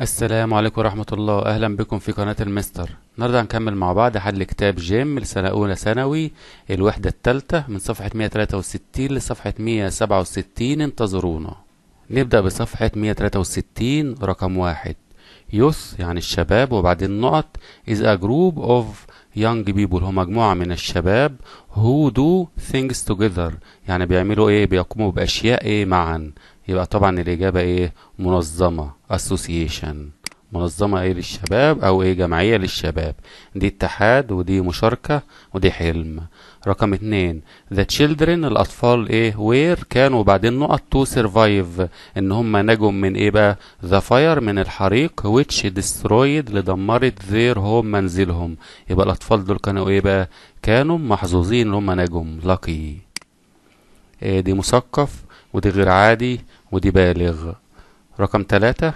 السلام عليكم ورحمة الله أهلا بكم في قناة المستر النهاردة هنكمل مع بعض حل كتاب جيم لسنة أولى ثانوي الوحدة الثالثة من صفحة 163 لصفحة 167 انتظرونا نبدأ بصفحة 163 رقم واحد يوث يعني الشباب وبعدين نقط is a group of young people هو مجموعة من الشباب who do things together يعني بيعملوا ايه بيقوموا بأشياء ايه معا يبقى طبعا الإجابة إيه منظمة association منظمة إيه للشباب أو إيه جمعية للشباب دي اتحاد ودي مشاركة ودي حلم رقم اتنين the children الأطفال إيه وير كانوا بعدين نقط to survive إن هم نجوا من إيه بقى the fire من الحريق which destroyed لدمرت their home منزلهم يبقى الأطفال دول كانوا إيه بقى كانوا محظوظين إن هم نجوا lucky إيه دي مثقف ودي غير عادي ودي بالغ رقم ثلاثة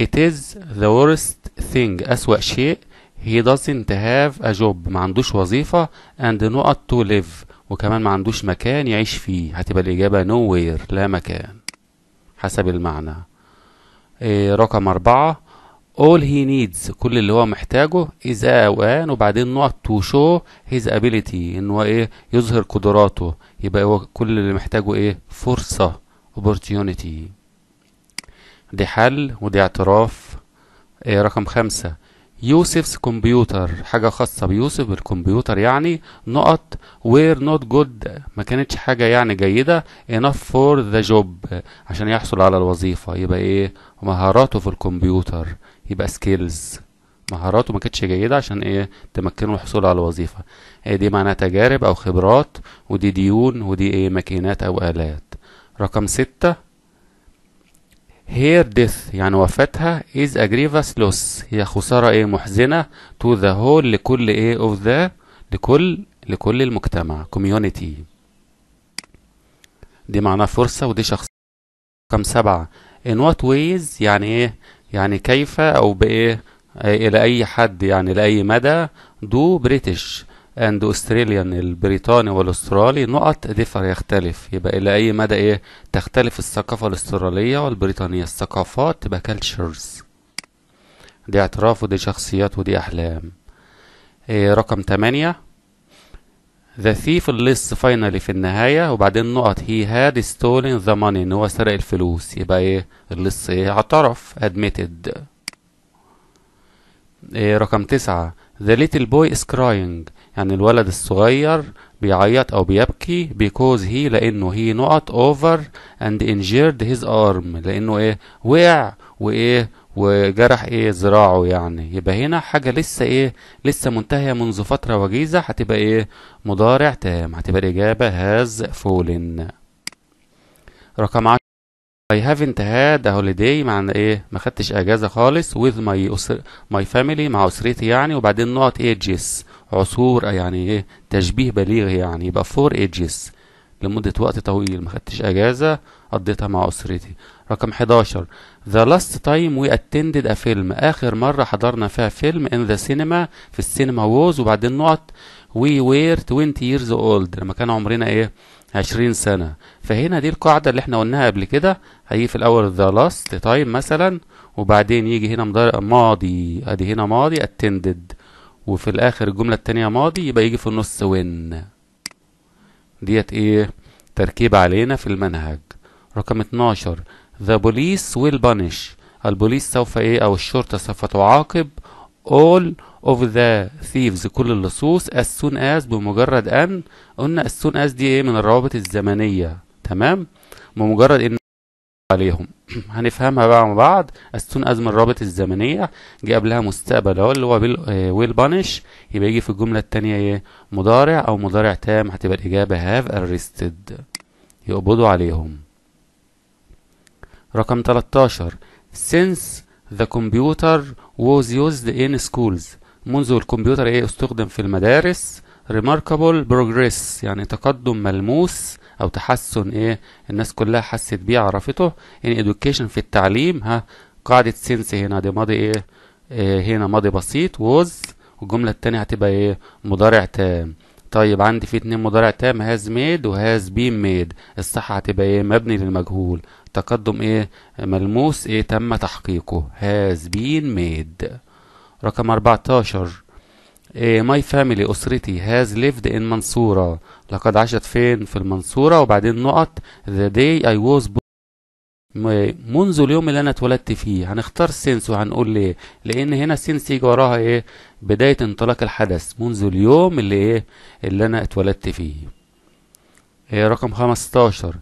It is the worst thing أسوأ شيء He doesn't have a job ما عندوش وظيفة and not to live وكمان ما عندوش مكان يعيش فيه هتبقى الإجابة nowhere لا مكان حسب المعنى إيه رقم أربعة all he needs كل اللي هو محتاجه is a وان وبعدين نقط to show his ability ان هو ايه يظهر قدراته يبقى هو كل اللي محتاجه ايه فرصة opportunity دي حل ودي اعتراف إيه رقم خمسة يوسف's كمبيوتر حاجة خاصة بيوسف الكمبيوتر يعني نقط were not good ما كانتش حاجة يعني جيدة enough for the job عشان يحصل على الوظيفة يبقى ايه مهاراته في الكمبيوتر يبقى skills مهاراته ما كانتش جيده عشان ايه تمكنه الحصول على وظيفه إيه دي معناها تجارب او خبرات ودي ديون ودي ايه ماكينات او الات رقم ستة هير ديث يعني وفاتها از اجريفاس لوس هي خسارة ايه محزنة تو ذا هول لكل ايه اوف ذا لكل لكل المجتمع كوميونيتي دي معناها فرصة ودي شخص رقم سبعة ان وات ويز يعني ايه يعني كيف او بايه إلى أي حد يعني لأي مدى دو بريتش اند استراليان البريطاني والاسترالي نقط ديفر يختلف يبقى الى اي مدى ايه تختلف الثقافه الاستراليه والبريطانيه الثقافات تبقى كالتشرز دي اعتراف ودي شخصيات ودي احلام إيه رقم 8 ذا ثيف اللص فاينالي في النهاية وبعدين نقط هي هاد ستولن ذا ماني ان هو سرق الفلوس يبقى ايه اللص ايه اعترف ادميتد إيه، رقم تسعة The little boy is crying يعني الولد الصغير بيعيط أو بيبكي because he لأنه he نقط over and injured his arm لأنه إيه وقع وإيه وجرح إيه ذراعه يعني يبقى هنا حاجة لسه إيه لسه منتهية منذ فترة وجيزة هتبقى إيه مضارع تام هتبقى الإجابة has fallen رقم I haven't had a holiday معنى ايه ما خدتش اجازه خالص with my أسر... my family مع اسرتي يعني وبعدين not ages عصور يعني ايه تشبيه بليغ يعني يبقى for ages لمدة وقت طويل ما خدتش اجازة قضيتها مع اسرتي رقم 11 the last time we attended a film اخر مرة حضرنا فيها فيلم in the cinema في السينما was وبعدين نقط وي وير 20 years old لما كان عمرنا ايه 20 سنة فهنا دي القاعدة اللي احنا قلناها قبل كده هيجي في الأول ذا لاست تايم مثلا وبعدين يجي هنا ماضي ادي هنا ماضي attended وفي الآخر الجملة التانية ماضي يبقى يجي في النص وين ديت ايه تركيب علينا في المنهج رقم 12 the police will punish البوليس سوف ايه او الشرطة سوف تعاقب all of the thieves كل اللصوص as soon as بمجرد ان قلنا as soon as دي ايه من الروابط الزمنية تمام بمجرد ان عليهم هنفهمها بقى مع بعض as soon as من الرابط الزمنية جه قبلها مستقبل اهو اللي هو آه، will punish يبقى يجي في الجملة التانية ايه مضارع او مضارع تام هتبقى الاجابة have arrested يقبضوا عليهم رقم 13 since The computer was used in schools منذ الكمبيوتر ايه استخدم في المدارس remarkable progress يعني تقدم ملموس او تحسن ايه الناس كلها حست بيه عرفته in education في التعليم ها قاعدة sense هنا دي ماضي ايه, إيه هنا ماضي بسيط was والجملة التانية هتبقى ايه مضارع تام طيب عندي في اتنين مضارع تام هاز ميد وهاز بين ميد الصح هتبقى ايه مبني للمجهول تقدم ايه ملموس ايه تم تحقيقه has been made رقم 14 ماي my family أسرتي has lived in منصورة لقد عاشت فين في المنصورة وبعدين نقط the day I was born منذ اليوم اللي انا اتولدت فيه هنختار سنس وهنقول ليه لان هنا سينس يجي وراها ايه بداية انطلاق الحدث منذ اليوم اللي ايه اللي انا اتولدت فيه إيه رقم 15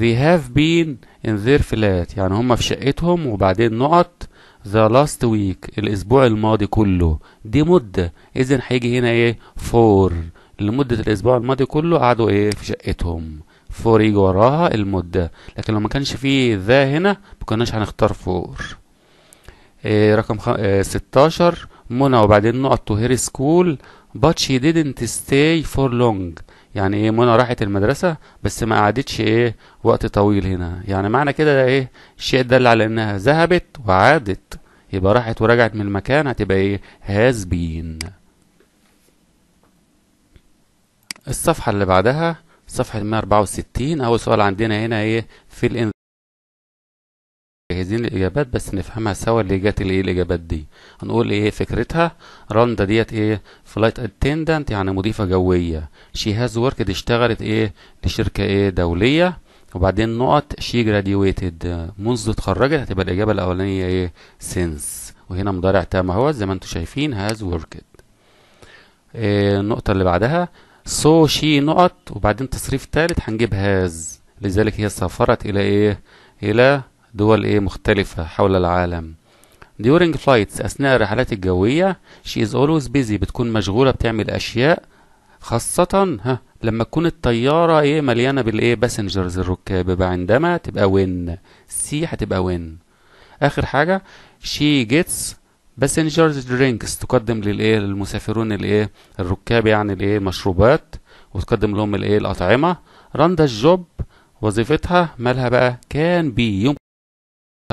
they have been in their flat يعني هم في شقتهم وبعدين نقط the last week الأسبوع الماضي كله دي مدة إذا هيجي هنا إيه for لمدة الأسبوع الماضي كله قعدوا إيه في شقتهم for يجي وراها المدة لكن لو ما كانش فيه ذا هنا ما كناش هنختار for إيه رقم خم... إيه 16 منى وبعدين نقط to her school but she didn't stay for long يعني ايه منى راحت المدرسه بس ما قعدتش ايه وقت طويل هنا يعني معنى كده ايه الشيء دل على انها ذهبت وعادت يبقى راحت ورجعت من المكان هتبقى ايه هاز بين الصفحه اللي بعدها صفحه 164 اول سؤال عندنا هنا ايه في الانذار جاهزين الإجابات بس نفهمها سوا اللي جت الايه الاجابات دي هنقول ايه فكرتها رندا ديت ايه فلايت اتندنت يعني مضيفه جويه شي هاز ورك دي اشتغلت ايه لشركه ايه دوليه وبعدين نقط شي جراديويتد منذ اتخرجت هتبقى الاجابه الاولانيه ايه سينس وهنا مضارع تام اهو زي ما انتم شايفين هاز وركد إيه النقطه اللي بعدها سو شي نقط وبعدين تصريف ثالث هنجيب هاز لذلك هي سافرت الى ايه الى دول ايه مختلفة حول العالم during flights أثناء الرحلات الجوية she is always busy بتكون مشغولة بتعمل أشياء خاصة ها لما تكون الطيارة ايه مليانة بالايه باسنجرز الركاب يبقى عندما تبقى وين سي هتبقى وين آخر حاجة she gets passengers drinks تقدم للايه للمسافرون الايه الركاب يعني الايه مشروبات وتقدم لهم الايه الأطعمة راندا الجوب وظيفتها مالها بقى كان بي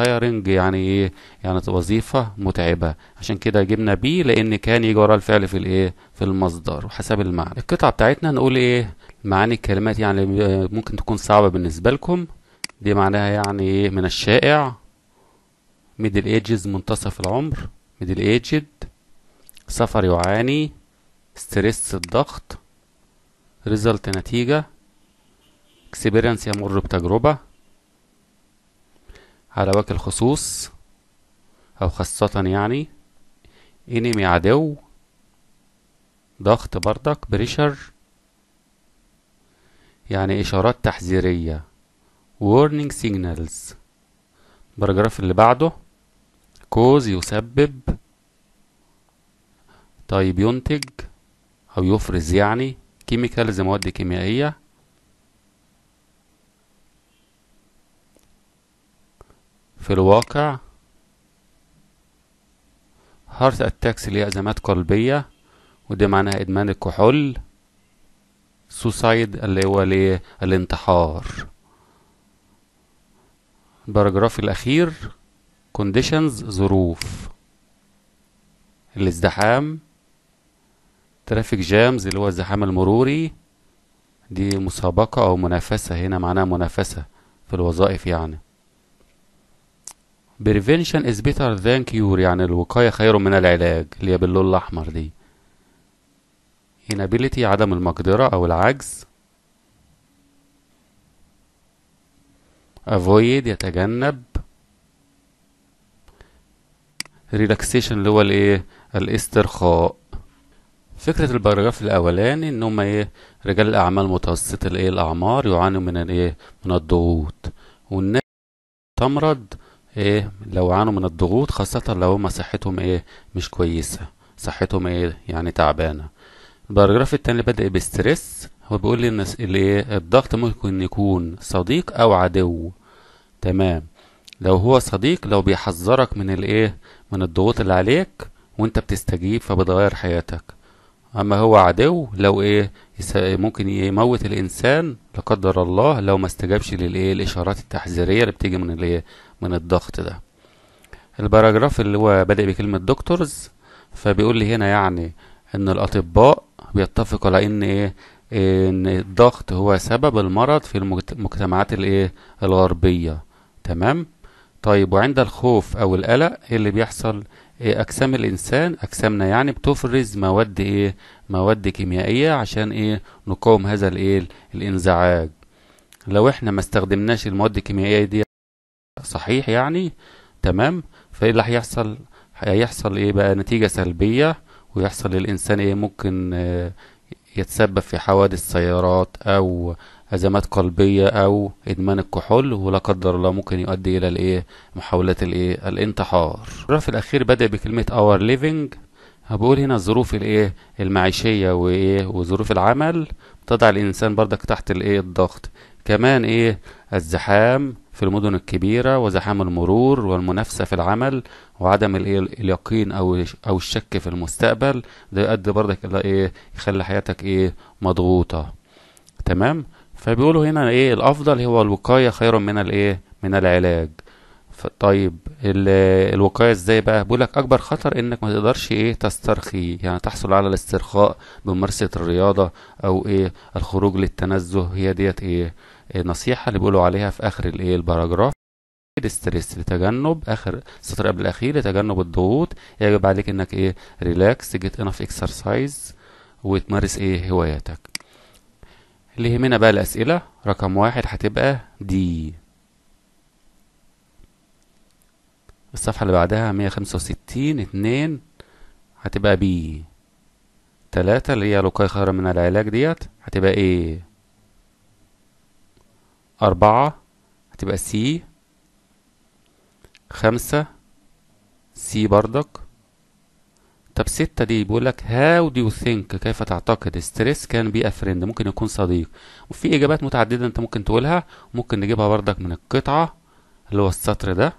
تايرنج يعني ايه يعني وظيفة متعبة عشان كده جبنا بي لان كان يجي وراه الفعل في الايه في المصدر وحسب المعنى القطعة بتاعتنا نقول ايه معاني الكلمات يعني ممكن تكون صعبة بالنسبة لكم دي معناها يعني ايه من الشائع ميدل ايجز منتصف العمر ميدل ايجد سفر يعاني ستريس الضغط ريزلت نتيجة اكسبيرينس يمر بتجربة على وجه الخصوص أو خاصة يعني انمي عدو ضغط بردك بريشر يعني إشارات تحذيرية warning signals البراجراف اللي بعده كوز يسبب طيب ينتج أو يفرز يعني كيميكالز مواد كيميائية في الواقع هارت اتاكس اللي هي ازمات قلبيه ودي معناها ادمان الكحول سوسايد اللي هو ليه الانتحار الباراجراف الاخير كونديشنز ظروف الازدحام ترافيك جامز اللي هو الزحام المروري دي مسابقة أو منافسة هنا معناها منافسة في الوظائف يعني prevention is better than cure يعني الوقاية خير من العلاج اللي هي باللون الأحمر دي inability عدم المقدرة أو العجز avoid يتجنب relaxation اللي هو الايه الاسترخاء فكرة الباراجراف الأولاني إن هما إيه رجال الأعمال متوسط الإيه الأعمار يعانوا من الإيه من الضغوط والناس تمرض ايه لو عانوا من الضغوط خاصة لو هما صحتهم ايه مش كويسة صحتهم ايه يعني تعبانة البارجراف التاني بدأ بالستريس هو بيقول لي ان الايه الضغط ممكن يكون صديق او عدو تمام لو هو صديق لو بيحذرك من الايه من الضغوط اللي عليك وانت بتستجيب فبتغير حياتك اما هو عدو لو ايه ممكن يموت الانسان لا قدر الله لو ما استجابش للايه الاشارات التحذيريه اللي بتيجي من الايه من الضغط ده الباراجراف اللي هو بادئ بكلمة دكتورز فبيقول لي هنا يعني ان الاطباء بيتفقوا على ان ايه ان الضغط هو سبب المرض في المجتمعات الايه الغربية تمام طيب وعند الخوف او القلق ايه اللي بيحصل إيه اجسام الانسان اجسامنا يعني بتفرز مواد ايه مواد كيميائية عشان ايه نقاوم هذا الايه الانزعاج لو احنا ما استخدمناش المواد الكيميائية دي صحيح يعني تمام فايه اللي هيحصل هيحصل ايه بقى نتيجة سلبية ويحصل للإنسان ايه ممكن آه، يتسبب في حوادث سيارات أو أزمات قلبية أو إدمان الكحول ولا قدر الله ممكن يؤدي إلى الإيه محاولات الإيه الانتحار الرف الأخير بدأ بكلمة اور ليفنج بقول هنا الظروف الايه المعيشيه وايه وظروف العمل تضع الانسان بردك تحت الايه الضغط كمان ايه الزحام في المدن الكبيرة وزحام المرور والمنافسة في العمل وعدم اليقين أو أو الشك في المستقبل ده يؤدي برضك إلى إيه يخلي حياتك إيه مضغوطة تمام فبيقولوا هنا إيه الأفضل هو الوقاية خير من الإيه من العلاج طيب الوقايه ازاي بقى بقولك اكبر خطر انك ما تقدرش ايه تسترخي يعني تحصل على الاسترخاء بممارسه الرياضه او ايه الخروج للتنزه هي ديت ايه النصيحه اللي بيقولوا عليها في اخر الايه الباراجراف الاسترس لتجنب اخر السطر قبل الاخير لتجنب الضغوط يجب عليك انك ايه ريلاكس جيت انف اكسرسايز وتمارس ايه هواياتك اللي يهمنا بقى الاسئله رقم واحد هتبقى دي الصفحه اللي بعدها مية خمسة وستين اتنين هتبقى بي تلاتة اللي هي لقاية خير من العلاج ديت هتبقى ايه أربعة هتبقى سي خمسة سي بردك طب ستة دي بيقولك هاو دو يو ثينك كيف تعتقد ستريس كان بي فريند ممكن يكون صديق وفي إجابات متعددة أنت ممكن تقولها ممكن نجيبها بردك من القطعة اللي هو السطر ده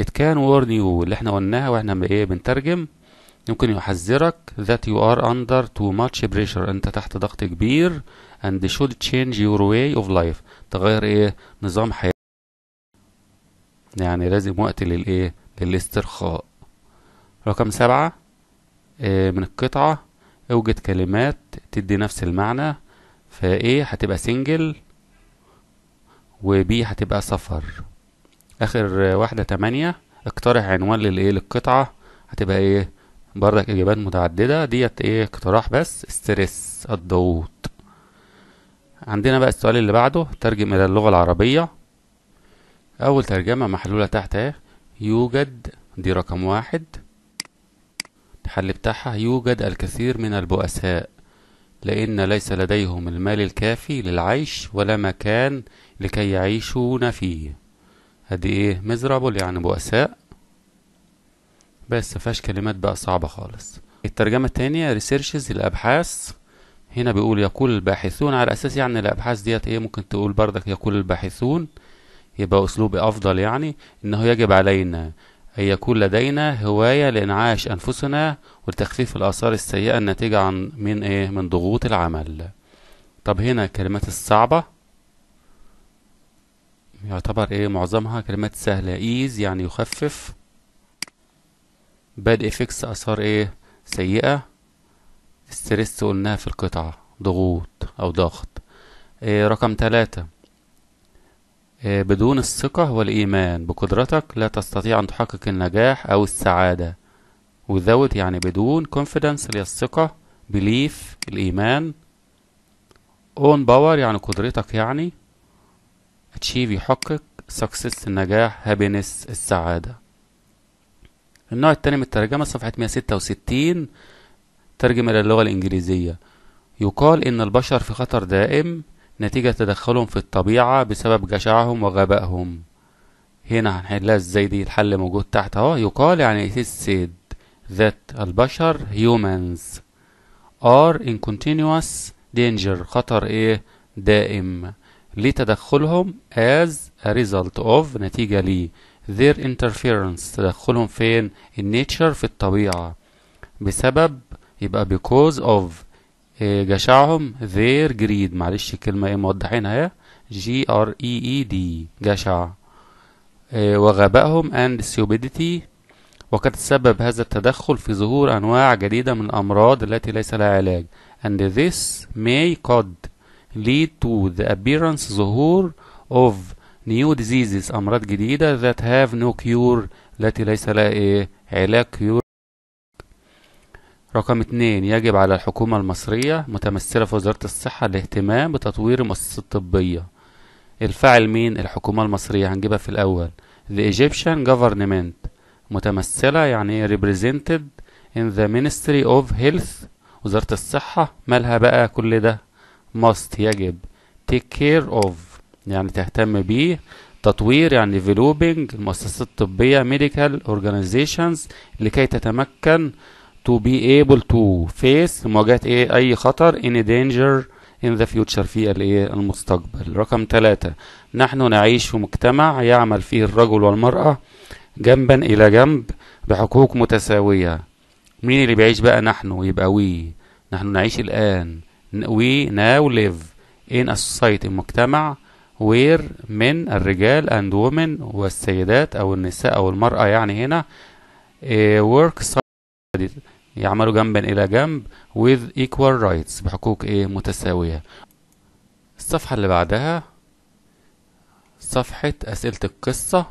it can warn you اللي احنا قلناها واحنا ايه بنترجم يمكن يحذرك that you are under too much pressure انت تحت ضغط كبير and should change your way of life تغير ايه نظام حياتك يعني لازم وقت للايه للاسترخاء رقم سبعة إيه من القطعة اوجد كلمات تدي نفس المعنى فايه هتبقى سنجل وبي هتبقى سفر اخر واحدة تمانية اقترح عنوان للايه للقطعة هتبقى ايه بردك اجابات متعدده ديت ايه اقتراح بس ستريس الضغوط عندنا بقى السؤال اللي بعده ترجم الى اللغه العربيه اول ترجمه محلوله تحت ايه يوجد دي رقم واحد الحل بتاعها يوجد الكثير من البؤساء لأن ليس لديهم المال الكافي للعيش ولا مكان لكي يعيشون فيه هذه ايه مزرابل يعني بؤساء بس فيهاش كلمات بقى صعبة خالص الترجمة التانية ريسيرشز الأبحاث هنا بيقول يقول الباحثون على أساس يعني الأبحاث ديت إيه ممكن تقول بردك يقول الباحثون يبقى أسلوب أفضل يعني إنه يجب علينا أن يكون لدينا هواية لإنعاش أنفسنا ولتخفيف الآثار السيئة الناتجة عن من إيه من ضغوط العمل طب هنا الكلمات الصعبة يعتبر إيه معظمها كلمات سهلة إيز يعني يخفف باد افكس اثار ايه سيئه ستريس قلناها في القطعه ضغوط او ضغط إيه رقم ثلاثة إيه بدون الثقة والإيمان بقدرتك لا تستطيع أن تحقق النجاح أو السعادة وذوت يعني بدون كونفيدنس اللي هي الثقة بليف الإيمان اون باور يعني قدرتك يعني achieve يحقق success النجاح happiness السعادة النوع الثاني من الترجمة صفحة 166 ترجمة إلى اللغة الإنجليزية يقال إن البشر في خطر دائم نتيجة تدخلهم في الطبيعة بسبب جشعهم وغبائهم هنا هنحلها ازاي دي الحل موجود تحت اهو يقال يعني it is said that البشر humans are in continuous danger خطر ايه دائم لتدخلهم as a result of نتيجة ليه their interference تدخلهم فين in nature في الطبيعة بسبب يبقى because of إيه، جشعهم their greed معلش الكلمة ايه موضحينها g r e e d جشع إيه، وغبائهم and stupidity وقد تسبب هذا التدخل في ظهور أنواع جديدة من الأمراض التي ليس لها علاج and this may قد lead to the appearance ظهور of new diseases أمراض جديدة that have no cure التي ليس لها إيه علاج كيور رقم اتنين يجب على الحكومة المصرية متمثلة في وزارة الصحة الاهتمام بتطوير المؤسسة الطبية الفاعل مين الحكومة المصرية هنجيبها في الأول the Egyptian government متمثلة يعني represented in the Ministry of Health وزارة الصحة مالها بقى كل ده must يجب take care of يعني تهتم بيه تطوير يعني developing المؤسسات الطبية medical organizations لكي تتمكن to be able to face مواجهة ايه اي خطر اني danger in the future في الايه المستقبل رقم ثلاثة نحن نعيش في مجتمع يعمل فيه الرجل والمرأة جنبا الى جنب بحقوق متساوية مين اللي بيعيش بقى نحن يبقى وي نحن نعيش الان وي ناو ليف ان ا سوسايتي المجتمع وير من الرجال اند وومن والسيدات او النساء او المرأة يعني هنا ورك side يعملوا جنبا الى جنب with equal rights بحقوق ايه متساوية الصفحة اللي بعدها صفحة اسئلة القصة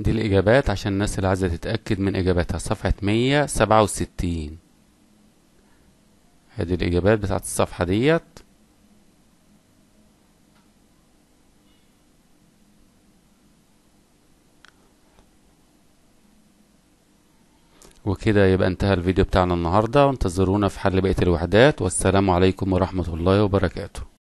دي الاجابات عشان الناس اللي عايزة تتأكد من اجاباتها صفحة مية سبعة وستين هذه الاجابات بتاعت الصفحة ديت وكده يبقى انتهى الفيديو بتاعنا النهاردة وانتظرونا في حل بقية الوحدات والسلام عليكم ورحمة الله وبركاته